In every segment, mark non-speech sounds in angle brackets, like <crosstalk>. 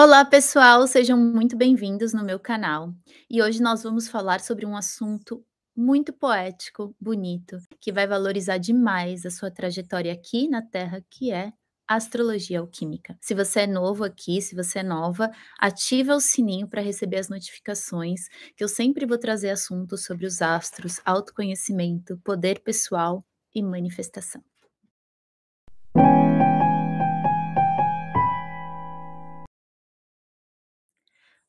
Olá, pessoal, sejam muito bem-vindos no meu canal. E hoje nós vamos falar sobre um assunto muito poético, bonito, que vai valorizar demais a sua trajetória aqui na Terra, que é astrologia alquímica. Se você é novo aqui, se você é nova, ativa o sininho para receber as notificações, que eu sempre vou trazer assuntos sobre os astros, autoconhecimento, poder pessoal e manifestação.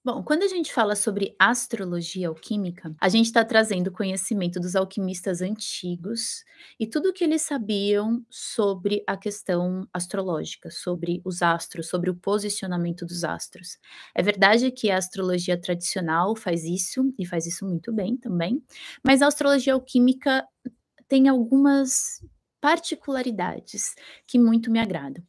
Bom, quando a gente fala sobre astrologia alquímica, a gente está trazendo conhecimento dos alquimistas antigos e tudo o que eles sabiam sobre a questão astrológica, sobre os astros, sobre o posicionamento dos astros. É verdade que a astrologia tradicional faz isso e faz isso muito bem também, mas a astrologia alquímica tem algumas particularidades que muito me agradam.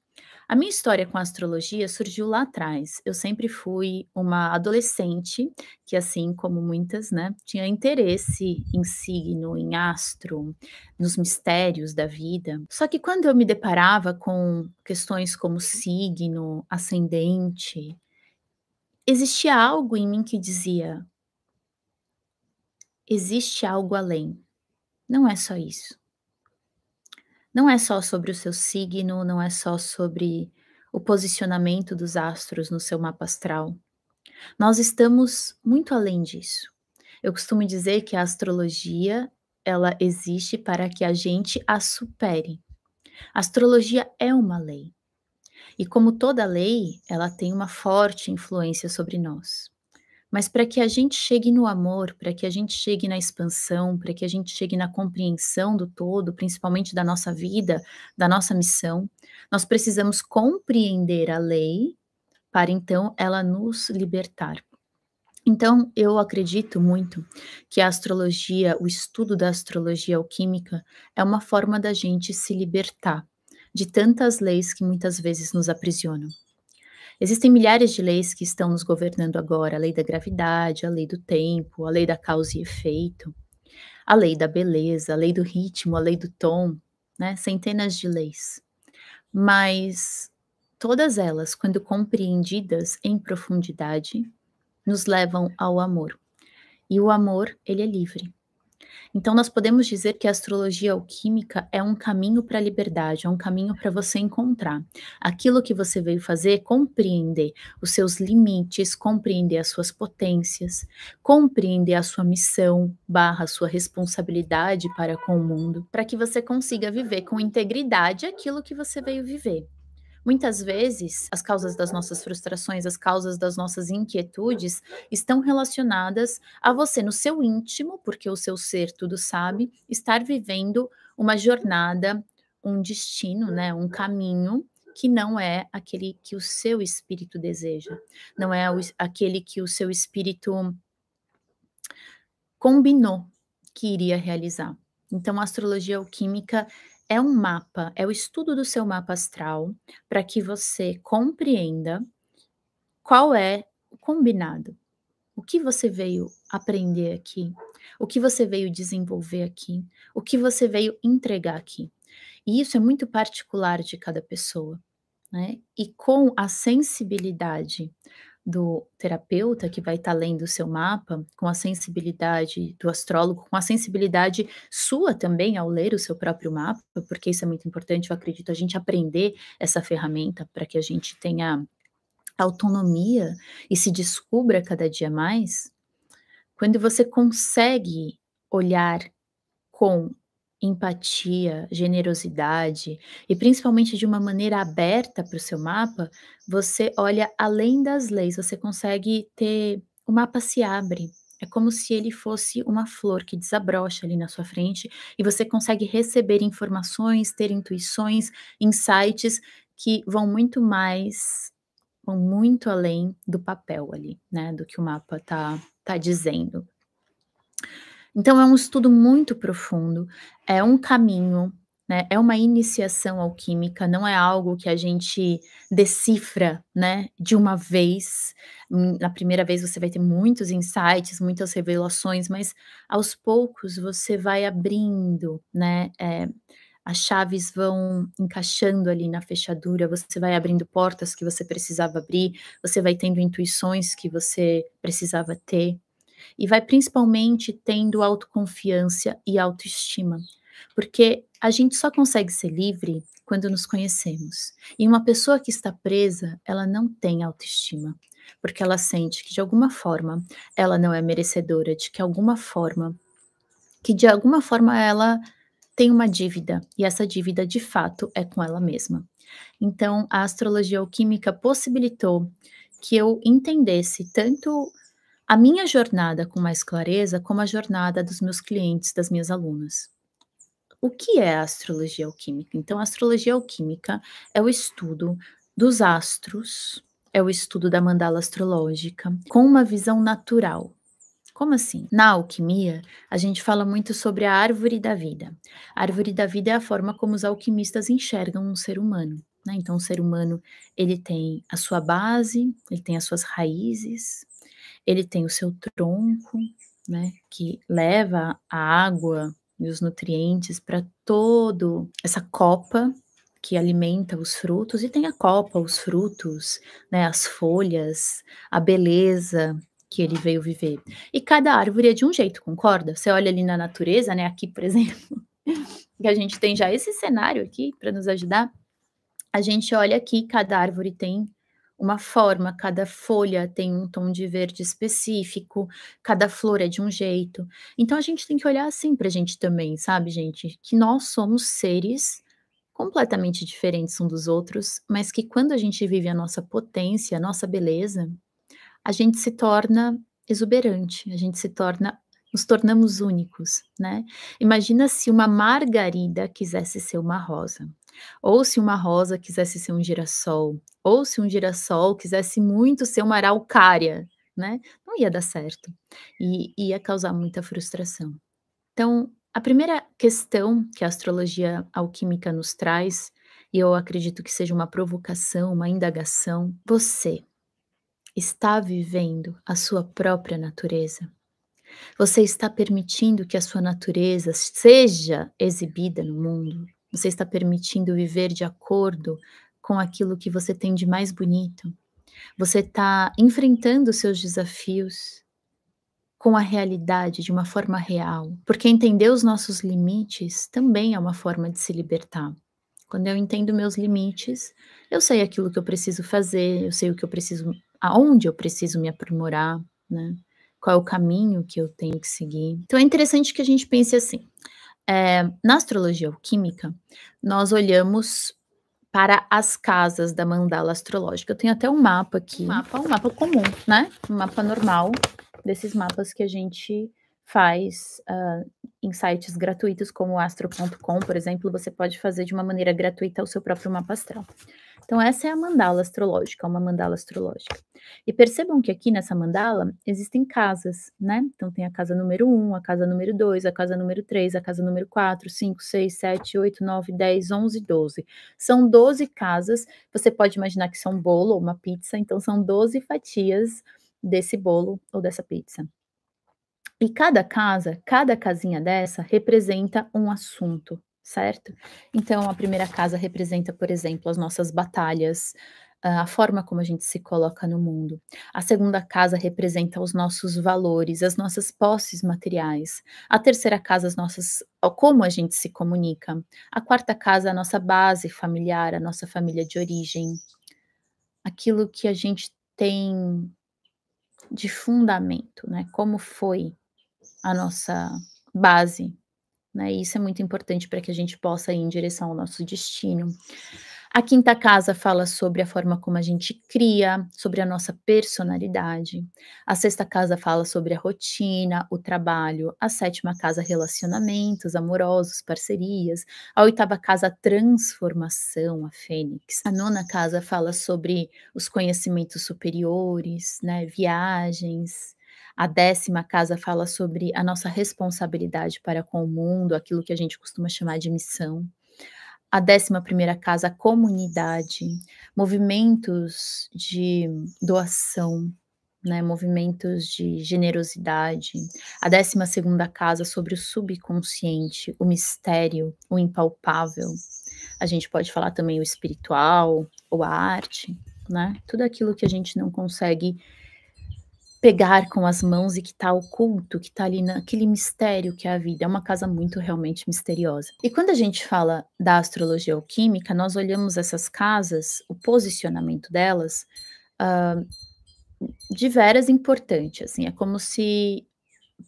A minha história com a astrologia surgiu lá atrás. Eu sempre fui uma adolescente que, assim como muitas, né, tinha interesse em signo, em astro, nos mistérios da vida. Só que quando eu me deparava com questões como signo, ascendente, existia algo em mim que dizia: existe algo além. Não é só isso não é só sobre o seu signo, não é só sobre o posicionamento dos astros no seu mapa astral. Nós estamos muito além disso. Eu costumo dizer que a astrologia, ela existe para que a gente a supere. A astrologia é uma lei. E como toda lei, ela tem uma forte influência sobre nós. Mas para que a gente chegue no amor, para que a gente chegue na expansão, para que a gente chegue na compreensão do todo, principalmente da nossa vida, da nossa missão, nós precisamos compreender a lei para então ela nos libertar. Então, eu acredito muito que a astrologia, o estudo da astrologia alquímica, é uma forma da gente se libertar de tantas leis que muitas vezes nos aprisionam. Existem milhares de leis que estão nos governando agora: a lei da gravidade, a lei do tempo, a lei da causa e efeito, a lei da beleza, a lei do ritmo, a lei do tom, né? Centenas de leis. Mas todas elas, quando compreendidas em profundidade, nos levam ao amor. E o amor, ele é livre. Então, nós podemos dizer que a astrologia alquímica é um caminho para a liberdade, é um caminho para você encontrar aquilo que você veio fazer, compreender os seus limites, compreender as suas potências, compreender a sua missão, barra, sua responsabilidade para com o mundo, para que você consiga viver com integridade aquilo que você veio viver. Muitas vezes, as causas das nossas frustrações, as causas das nossas inquietudes estão relacionadas a você, no seu íntimo, porque o seu ser tudo sabe, estar vivendo uma jornada, um destino, né, um caminho que não é aquele que o seu espírito deseja, não é aquele que o seu espírito combinou que iria realizar. Então, a astrologia alquímica é um mapa, é o estudo do seu mapa astral para que você compreenda qual é o combinado. O que você veio aprender aqui? O que você veio desenvolver aqui? O que você veio entregar aqui? E isso é muito particular de cada pessoa. Né? E com a sensibilidade do terapeuta que vai estar tá lendo o seu mapa, com a sensibilidade do astrólogo, com a sensibilidade sua também ao ler o seu próprio mapa, porque isso é muito importante, eu acredito, a gente aprender essa ferramenta para que a gente tenha autonomia e se descubra cada dia mais. Quando você consegue olhar com empatia, generosidade e principalmente de uma maneira aberta para o seu mapa, você olha além das leis, você consegue ter. O mapa se abre, é como se ele fosse uma flor que desabrocha ali na sua frente e você consegue receber informações, ter intuições, insights que vão muito mais, vão muito além do papel ali, né? Do que o mapa tá, tá dizendo. Então, é um estudo muito profundo, é um caminho, né? é uma iniciação alquímica, não é algo que a gente decifra né? de uma vez. Hum, na primeira vez você vai ter muitos insights, muitas revelações, mas aos poucos você vai abrindo, né? É, as chaves vão encaixando ali na fechadura, você vai abrindo portas que você precisava abrir, você vai tendo intuições que você precisava ter, e vai principalmente tendo autoconfiança e autoestima, porque a gente só consegue ser livre quando nos conhecemos. E uma pessoa que está presa, ela não tem autoestima, porque ela sente que de alguma forma ela não é merecedora, de que alguma forma que de alguma forma ela tem uma dívida, e essa dívida de fato é com ela mesma. Então, a astrologia alquímica possibilitou que eu entendesse tanto a minha jornada com mais clareza como a jornada dos meus clientes, das minhas alunas. O que é a astrologia alquímica? Então, a astrologia alquímica é o estudo dos astros, é o estudo da mandala astrológica, com uma visão natural. Como assim? Na alquimia, a gente fala muito sobre a árvore da vida. A árvore da vida é a forma como os alquimistas enxergam um ser humano. Né? Então, o ser humano ele tem a sua base, ele tem as suas raízes, ele tem o seu tronco, né, que leva a água e os nutrientes para todo essa copa que alimenta os frutos e tem a copa, os frutos, né, as folhas, a beleza que ele veio viver. E cada árvore é de um jeito, concorda? Você olha ali na natureza, né, aqui, por <laughs> exemplo, que a gente tem já esse cenário aqui para nos ajudar. A gente olha aqui, cada árvore tem uma forma, cada folha tem um tom de verde específico, cada flor é de um jeito. Então a gente tem que olhar assim para a gente também, sabe, gente? Que nós somos seres completamente diferentes uns dos outros, mas que quando a gente vive a nossa potência, a nossa beleza, a gente se torna exuberante, a gente se torna nos tornamos únicos, né? Imagina se uma margarida quisesse ser uma rosa, ou se uma rosa quisesse ser um girassol, ou se um girassol quisesse muito ser uma araucária, né? Não ia dar certo e ia causar muita frustração. Então, a primeira questão que a astrologia alquímica nos traz, e eu acredito que seja uma provocação, uma indagação, você está vivendo a sua própria natureza? Você está permitindo que a sua natureza seja exibida no mundo? Você está permitindo viver de acordo com aquilo que você tem de mais bonito? Você está enfrentando seus desafios com a realidade de uma forma real? Porque entender os nossos limites também é uma forma de se libertar. Quando eu entendo meus limites, eu sei aquilo que eu preciso fazer, eu sei o que eu preciso, aonde eu preciso me aprimorar, né? qual é o caminho que eu tenho que seguir. Então é interessante que a gente pense assim: é, na astrologia alquímica, nós olhamos para as casas da mandala astrológica. Eu tenho até um mapa aqui. Um mapa, um mapa comum, né? Um mapa normal desses mapas que a gente faz uh, em sites gratuitos como astro.com, por exemplo, você pode fazer de uma maneira gratuita o seu próprio mapa astral. Então, essa é a mandala astrológica, uma mandala astrológica. E percebam que aqui nessa mandala existem casas, né? Então, tem a casa número 1, a casa número 2, a casa número 3, a casa número 4, 5, 6, 7, 8, 9, 10, 11, 12. São 12 casas. Você pode imaginar que são um bolo ou uma pizza, então são 12 fatias desse bolo ou dessa pizza. E cada casa, cada casinha dessa representa um assunto certo? Então, a primeira casa representa, por exemplo, as nossas batalhas, ah, a forma como a gente se coloca no mundo. A segunda casa representa os nossos valores, as nossas posses materiais. A terceira casa, as nossas como a gente se comunica. A quarta casa, a nossa base familiar, a nossa família de origem. Aquilo que a gente tem de fundamento, né? Como foi a nossa base né? Isso é muito importante para que a gente possa ir em direção ao nosso destino. A quinta casa fala sobre a forma como a gente cria, sobre a nossa personalidade. A sexta casa fala sobre a rotina, o trabalho. A sétima casa, relacionamentos amorosos, parcerias. A oitava casa, transformação, a fênix. A nona casa fala sobre os conhecimentos superiores, né, viagens, a décima casa fala sobre a nossa responsabilidade para com o mundo, aquilo que a gente costuma chamar de missão. A décima primeira casa, comunidade, movimentos de doação, né, movimentos de generosidade. A décima segunda casa sobre o subconsciente, o mistério, o impalpável. A gente pode falar também o espiritual, ou a arte, né? Tudo aquilo que a gente não consegue pegar com as mãos e que está oculto, que está ali naquele mistério que é a vida. É uma casa muito realmente misteriosa. E quando a gente fala da astrologia alquímica, nós olhamos essas casas, o posicionamento delas, uh, de veras importante. Assim, é como se,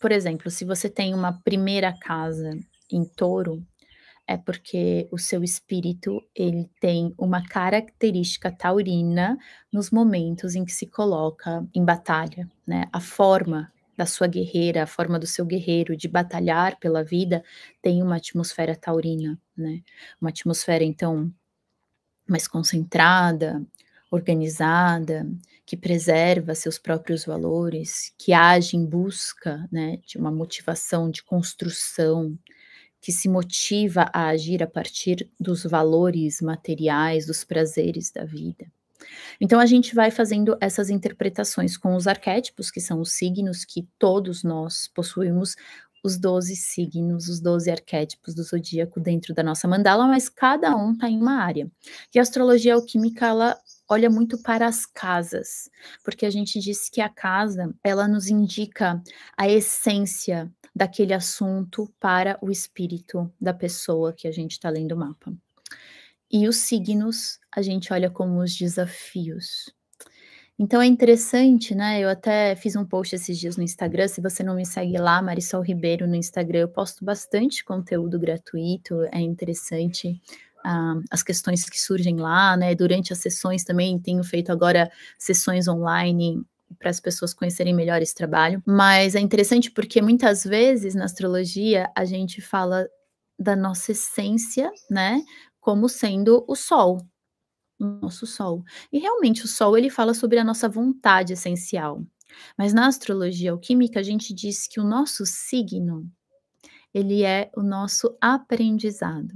por exemplo, se você tem uma primeira casa em touro, é porque o seu espírito ele tem uma característica taurina nos momentos em que se coloca em batalha, né? A forma da sua guerreira, a forma do seu guerreiro de batalhar pela vida tem uma atmosfera taurina, né? Uma atmosfera então mais concentrada, organizada, que preserva seus próprios valores, que age em busca né, de uma motivação de construção, que se motiva a agir a partir dos valores materiais, dos prazeres da vida. Então a gente vai fazendo essas interpretações com os arquétipos, que são os signos que todos nós possuímos, os 12 signos, os 12 arquétipos do zodíaco dentro da nossa mandala, mas cada um está em uma área. E a astrologia alquímica ela olha muito para as casas, porque a gente disse que a casa, ela nos indica a essência daquele assunto para o espírito da pessoa que a gente está lendo o mapa. E os signos, a gente olha como os desafios. Então é interessante, né? Eu até fiz um post esses dias no Instagram. Se você não me segue lá, Marisol Ribeiro no Instagram, eu posto bastante conteúdo gratuito, é interessante ah, as questões que surgem lá, né? Durante as sessões também tenho feito agora sessões online para as pessoas conhecerem melhor esse trabalho. Mas é interessante porque muitas vezes na astrologia a gente fala da nossa essência, né? Como sendo o sol, o nosso sol. E realmente o sol ele fala sobre a nossa vontade essencial. Mas na astrologia alquímica a gente diz que o nosso signo ele é o nosso aprendizado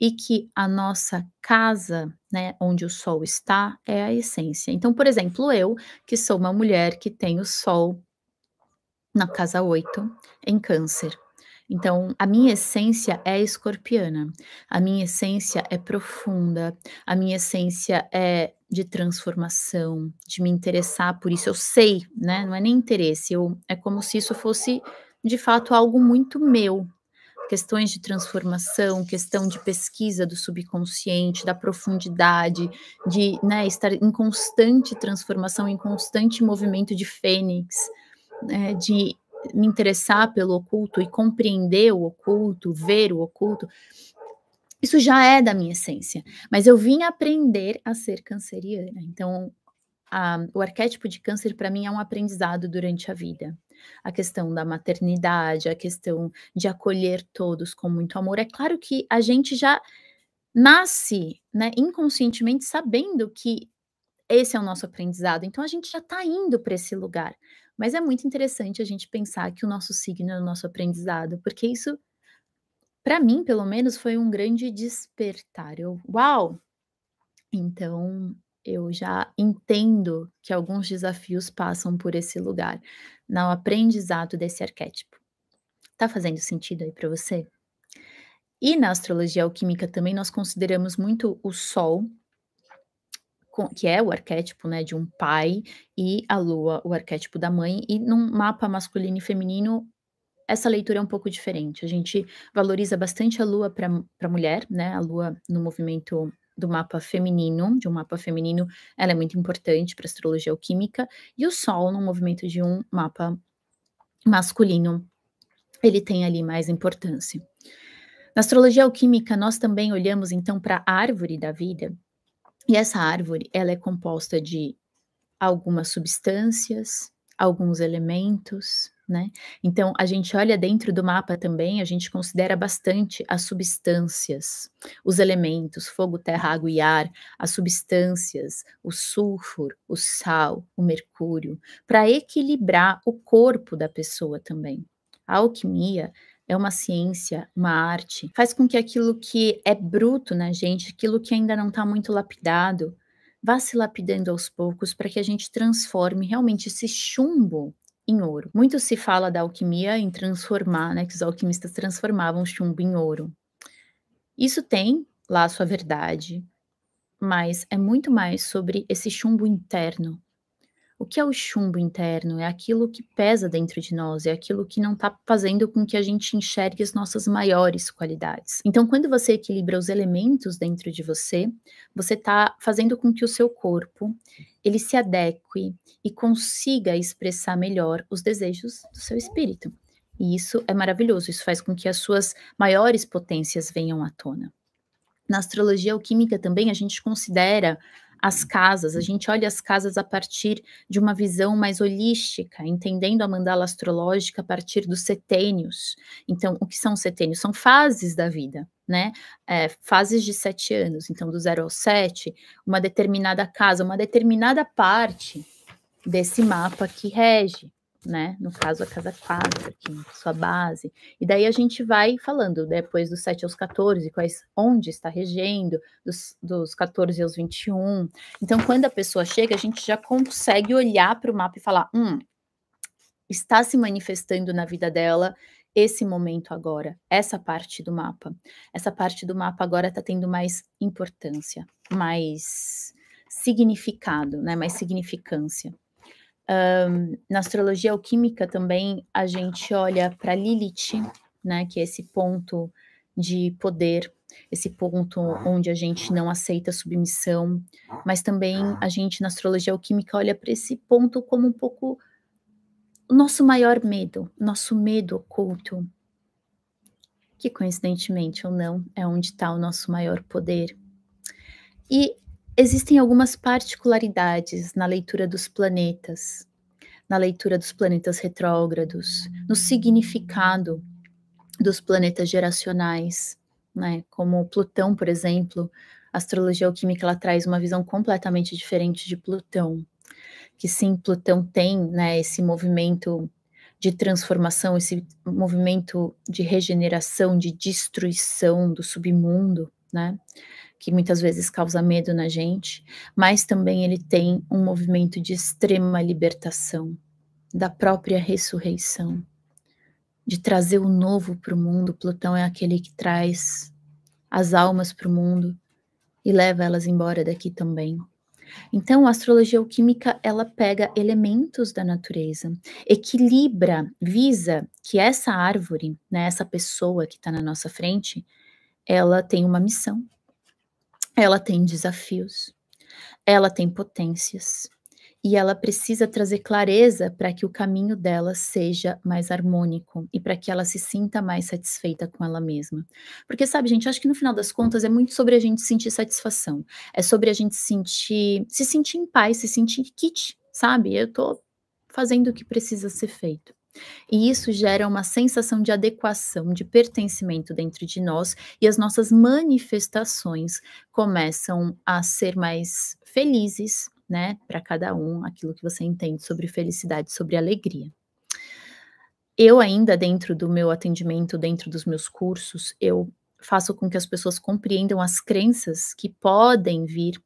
e que a nossa casa, né, onde o sol está, é a essência. Então, por exemplo, eu, que sou uma mulher que tem o sol na casa 8, em Câncer. Então, a minha essência é escorpiana, a minha essência é profunda, a minha essência é de transformação, de me interessar por isso. Eu sei, né? Não é nem interesse, eu, é como se isso fosse de fato algo muito meu, questões de transformação, questão de pesquisa do subconsciente, da profundidade, de né, estar em constante transformação, em constante movimento de fênix, né, de me interessar pelo oculto e compreender o oculto, ver o oculto. Isso já é da minha essência, mas eu vim aprender a ser canceriana. Então, a, o arquétipo de câncer para mim é um aprendizado durante a vida a questão da maternidade, a questão de acolher todos com muito amor. É claro que a gente já nasce, né, inconscientemente sabendo que esse é o nosso aprendizado. Então a gente já está indo para esse lugar. Mas é muito interessante a gente pensar que o nosso signo é o nosso aprendizado, porque isso, para mim, pelo menos, foi um grande despertar. Eu, uau! Então, eu já entendo que alguns desafios passam por esse lugar, no aprendizado desse arquétipo. Tá fazendo sentido aí para você? E na astrologia alquímica também nós consideramos muito o Sol, que é o arquétipo né, de um pai, e a Lua, o arquétipo da mãe, e num mapa masculino e feminino. Essa leitura é um pouco diferente. A gente valoriza bastante a lua para a mulher, né? A lua no movimento do mapa feminino, de um mapa feminino, ela é muito importante para astrologia alquímica, e o Sol no movimento de um mapa masculino, ele tem ali mais importância. Na astrologia alquímica, nós também olhamos então para a árvore da vida, e essa árvore, ela é composta de algumas substâncias, alguns elementos, né? Então, a gente olha dentro do mapa também, a gente considera bastante as substâncias, os elementos, fogo, terra, água e ar, as substâncias, o sulfur, o sal, o mercúrio, para equilibrar o corpo da pessoa também. A alquimia é uma ciência, uma arte, faz com que aquilo que é bruto na gente, aquilo que ainda não está muito lapidado, vá se lapidando aos poucos para que a gente transforme realmente esse chumbo em ouro. Muito se fala da alquimia em transformar, né, que os alquimistas transformavam chumbo em ouro. Isso tem lá a sua verdade, mas é muito mais sobre esse chumbo interno o que é o chumbo interno? É aquilo que pesa dentro de nós, é aquilo que não está fazendo com que a gente enxergue as nossas maiores qualidades. Então, quando você equilibra os elementos dentro de você, você está fazendo com que o seu corpo ele se adeque e consiga expressar melhor os desejos do seu espírito. E isso é maravilhoso, isso faz com que as suas maiores potências venham à tona. Na astrologia alquímica também a gente considera as uhum. casas, a gente olha as casas a partir de uma visão mais holística, entendendo a mandala astrológica a partir dos setênios. Então, o que são setênios? São fases da vida, né? É, fases de sete anos. Então, do zero ao sete, uma determinada casa, uma determinada parte desse mapa que rege né? No caso, a casa 4, que é sua base. E daí a gente vai falando depois dos 7 aos 14, quais, onde está regendo, dos, dos 14 aos 21. Então, quando a pessoa chega, a gente já consegue olhar para o mapa e falar: hum, está se manifestando na vida dela esse momento agora, essa parte do mapa. Essa parte do mapa agora está tendo mais importância, mais significado, né? Mais significância. Um, na astrologia alquímica também a gente olha para Lilith, né, que é esse ponto de poder, esse ponto onde a gente não aceita submissão, mas também a gente na astrologia alquímica olha para esse ponto como um pouco o nosso maior medo, nosso medo oculto, que coincidentemente ou não é onde está o nosso maior poder. E existem algumas particularidades na leitura dos planetas, na leitura dos planetas retrógrados, no significado dos planetas geracionais, né? Como Plutão, por exemplo, a astrologia alquímica ela traz uma visão completamente diferente de Plutão, que sim, Plutão tem, né, esse movimento de transformação, esse movimento de regeneração, de destruição do submundo, né? Que muitas vezes causa medo na gente, mas também ele tem um movimento de extrema libertação da própria ressurreição, de trazer o novo para o mundo. Plutão é aquele que traz as almas para o mundo e leva elas embora daqui também. Então, a astrologia alquímica, ela pega elementos da natureza, equilibra, visa que essa árvore, né, essa pessoa que está na nossa frente, ela tem uma missão, ela tem desafios, ela tem potências e ela precisa trazer clareza para que o caminho dela seja mais harmônico e para que ela se sinta mais satisfeita com ela mesma. Porque, sabe, gente, acho que no final das contas é muito sobre a gente sentir satisfação, é sobre a gente sentir, se sentir em paz, se sentir kit, sabe? Eu estou fazendo o que precisa ser feito. E isso gera uma sensação de adequação, de pertencimento dentro de nós, e as nossas manifestações começam a ser mais felizes, né? Para cada um, aquilo que você entende sobre felicidade, sobre alegria. Eu ainda dentro do meu atendimento, dentro dos meus cursos, eu faço com que as pessoas compreendam as crenças que podem vir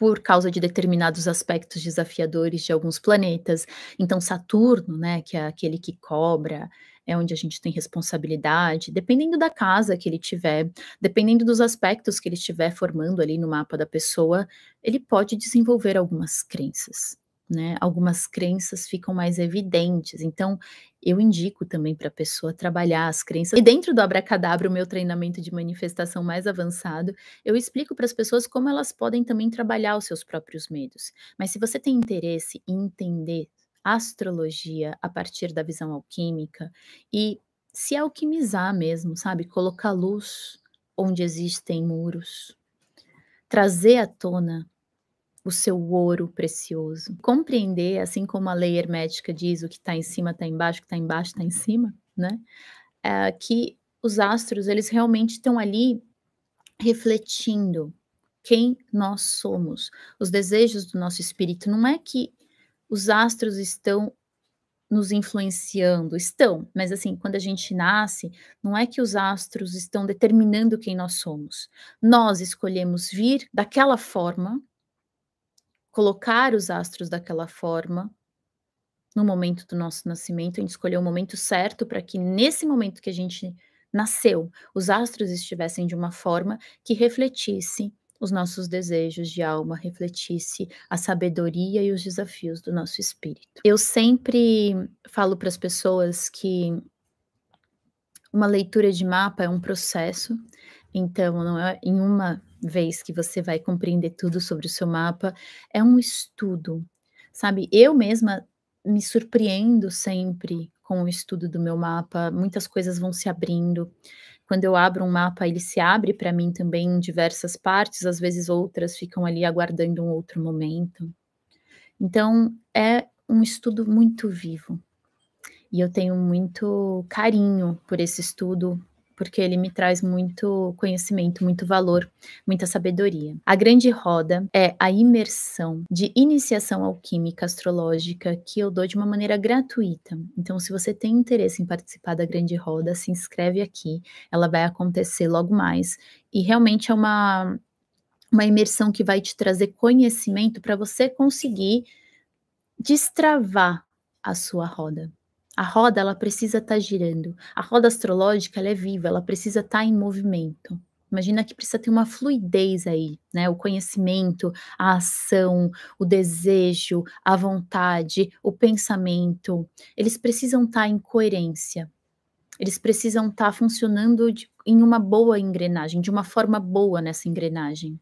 por causa de determinados aspectos desafiadores de alguns planetas. Então, Saturno, né, que é aquele que cobra, é onde a gente tem responsabilidade, dependendo da casa que ele tiver, dependendo dos aspectos que ele estiver formando ali no mapa da pessoa, ele pode desenvolver algumas crenças. Né, algumas crenças ficam mais evidentes. Então, eu indico também para a pessoa trabalhar as crenças. E dentro do Abracadabra, o meu treinamento de manifestação mais avançado, eu explico para as pessoas como elas podem também trabalhar os seus próprios medos. Mas se você tem interesse em entender astrologia a partir da visão alquímica e se alquimizar mesmo, sabe? Colocar luz onde existem muros, trazer à tona o seu ouro precioso. Compreender, assim como a lei hermética diz, o que está em cima está embaixo, o que está embaixo está em cima, né? É, que os astros, eles realmente estão ali refletindo quem nós somos, os desejos do nosso espírito. Não é que os astros estão nos influenciando, estão, mas assim, quando a gente nasce, não é que os astros estão determinando quem nós somos. Nós escolhemos vir daquela forma colocar os astros daquela forma no momento do nosso nascimento, a gente escolheu o momento certo para que nesse momento que a gente nasceu, os astros estivessem de uma forma que refletisse os nossos desejos de alma, refletisse a sabedoria e os desafios do nosso espírito. Eu sempre falo para as pessoas que uma leitura de mapa é um processo, então não é em uma vez que você vai compreender tudo sobre o seu mapa, é um estudo, sabe? Eu mesma me surpreendo sempre com o estudo do meu mapa, muitas coisas vão se abrindo. Quando eu abro um mapa, ele se abre para mim também em diversas partes, às vezes outras ficam ali aguardando um outro momento. Então, é um estudo muito vivo. E eu tenho muito carinho por esse estudo, porque ele me traz muito conhecimento, muito valor, muita sabedoria. A grande roda é a imersão de iniciação alquímica astrológica que eu dou de uma maneira gratuita. Então, se você tem interesse em participar da grande roda, se inscreve aqui. Ela vai acontecer logo mais. E realmente é uma, uma imersão que vai te trazer conhecimento para você conseguir destravar a sua roda. A roda ela precisa estar tá girando. A roda astrológica ela é viva, ela precisa estar tá em movimento. Imagina que precisa ter uma fluidez aí, né? O conhecimento, a ação, o desejo, a vontade, o pensamento, eles precisam estar tá em coerência. Eles precisam estar tá funcionando de, em uma boa engrenagem, de uma forma boa nessa engrenagem.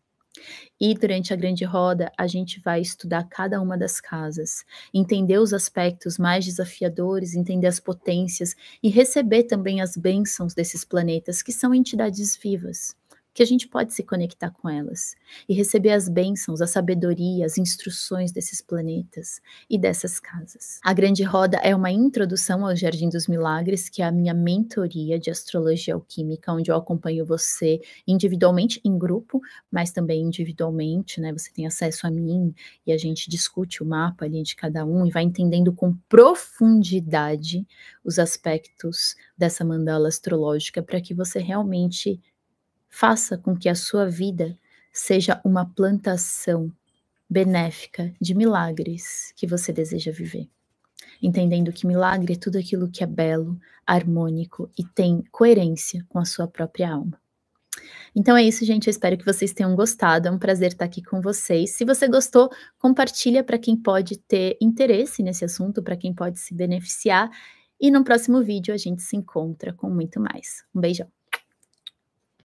E durante a grande roda, a gente vai estudar cada uma das casas, entender os aspectos mais desafiadores, entender as potências e receber também as bênçãos desses planetas, que são entidades vivas que a gente pode se conectar com elas e receber as bênçãos, a sabedoria, as instruções desses planetas e dessas casas. A Grande Roda é uma introdução ao Jardim dos Milagres, que é a minha mentoria de astrologia alquímica, onde eu acompanho você individualmente em grupo, mas também individualmente, né? Você tem acesso a mim e a gente discute o mapa ali de cada um e vai entendendo com profundidade os aspectos dessa mandala astrológica para que você realmente Faça com que a sua vida seja uma plantação benéfica de milagres que você deseja viver. Entendendo que milagre é tudo aquilo que é belo, harmônico e tem coerência com a sua própria alma. Então é isso, gente. Eu espero que vocês tenham gostado. É um prazer estar aqui com vocês. Se você gostou, compartilha para quem pode ter interesse nesse assunto, para quem pode se beneficiar. E no próximo vídeo a gente se encontra com muito mais. Um beijão.